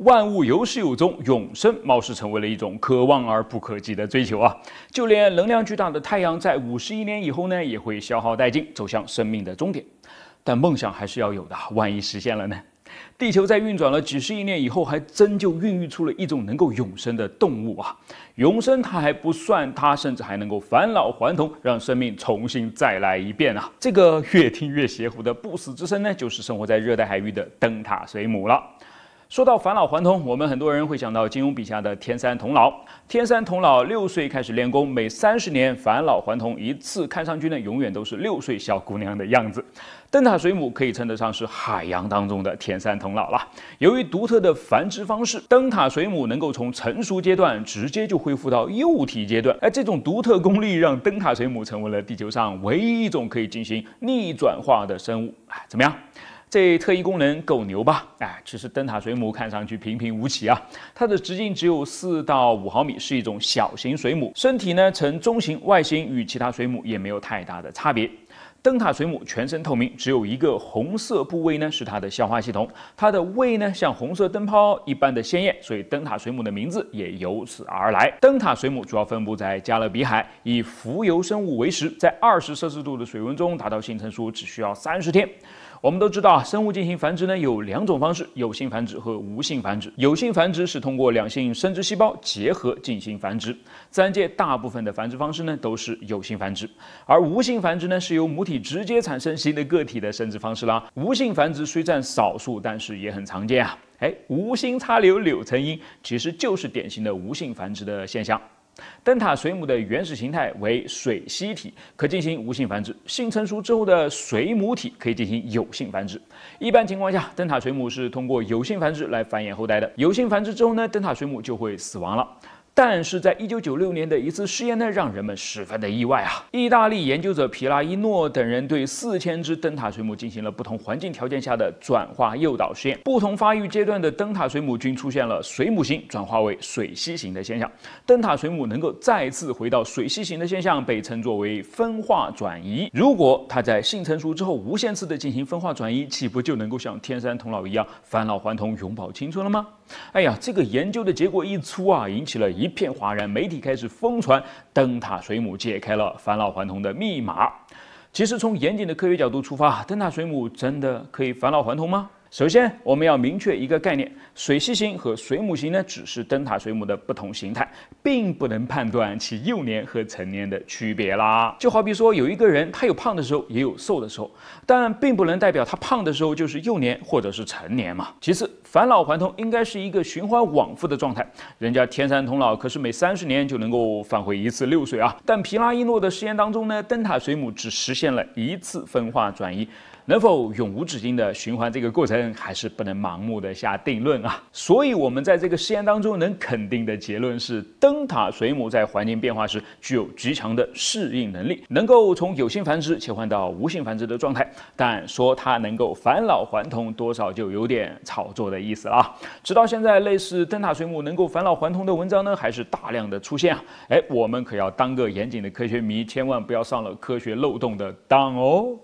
万物有始有终，永生貌似成为了一种可望而不可及的追求啊！就连能量巨大的太阳，在五十亿年以后呢，也会消耗殆尽，走向生命的终点。但梦想还是要有的，万一实现了呢？地球在运转了几十亿年以后，还真就孕育出了一种能够永生的动物啊！永生它还不算，它甚至还能够返老还童，让生命重新再来一遍啊！这个越听越邪乎的不死之身呢，就是生活在热带海域的灯塔水母了。说到返老还童，我们很多人会想到金庸笔下的天山童姥。天山童姥六岁开始练功，每三十年返老还童一次，看上去呢永远都是六岁小姑娘的样子。灯塔水母可以称得上是海洋当中的天山童姥了。由于独特的繁殖方式，灯塔水母能够从成熟阶段直接就恢复到幼体阶段，而这种独特功力让灯塔水母成为了地球上唯一一种可以进行逆转化的生物。哎，怎么样？这特异功能够牛吧？哎，其实灯塔水母看上去平平无奇啊。它的直径只有四到五毫米，是一种小型水母。身体呢呈中型，外形与其他水母也没有太大的差别。灯塔水母全身透明，只有一个红色部位呢是它的消化系统。它的胃呢像红色灯泡一般的鲜艳，所以灯塔水母的名字也由此而来。灯塔水母主要分布在加勒比海，以浮游生物为食，在二十摄氏度的水温中达到性成熟只需要三十天。我们都知道啊，生物进行繁殖呢有两种方式：有性繁殖和无性繁殖。有性繁殖是通过两性生殖细胞结合进行繁殖，自然界大部分的繁殖方式呢都是有性繁殖。而无性繁殖呢是由母体直接产生新的个体的生殖方式啦。无性繁殖虽占少数，但是也很常见啊。哎，无心插柳柳成荫，其实就是典型的无性繁殖的现象。灯塔水母的原始形态为水螅体，可进行无性繁殖。性成熟之后的水母体可以进行有性繁殖。一般情况下，灯塔水母是通过有性繁殖来繁衍后代的。有性繁殖之后呢，灯塔水母就会死亡了。但是在一九九六年的一次试验呢，让人们十分的意外啊！意大利研究者皮拉伊诺等人对四千只灯塔水母进行了不同环境条件下的转化诱导实验，不同发育阶段的灯塔水母均出现了水母型转化为水螅型的现象。灯塔水母能够再次回到水螅型的现象被称作为分化转移。如果它在性成熟之后无限次的进行分化转移，岂不就能够像天山童姥一样返老还童、永葆青春了吗？哎呀，这个研究的结果一出啊，引起了。一片哗然，媒体开始疯传灯塔水母解开了返老还童的密码。其实，从严谨的科学角度出发，灯塔水母真的可以返老还童吗？首先，我们要明确一个概念：水系型和水母型呢，只是灯塔水母的不同形态，并不能判断其幼年和成年的区别啦。就好比说，有一个人，他有胖的时候，也有瘦的时候，但并不能代表他胖的时候就是幼年或者是成年嘛。其次，返老还童应该是一个循环往复的状态。人家天山童姥可是每三十年就能够返回一次六岁啊，但皮拉伊诺的实验当中呢，灯塔水母只实现了一次分化转移。能否永无止境的循环这个过程，还是不能盲目的下定论啊。所以，我们在这个实验当中能肯定的结论是，灯塔水母在环境变化时具有极强的适应能力，能够从有性繁殖切换到无性繁殖的状态。但说它能够返老还童，多少就有点炒作的意思了。直到现在，类似灯塔水母能够返老还童的文章呢，还是大量的出现啊。哎，我们可要当个严谨的科学迷，千万不要上了科学漏洞的当哦。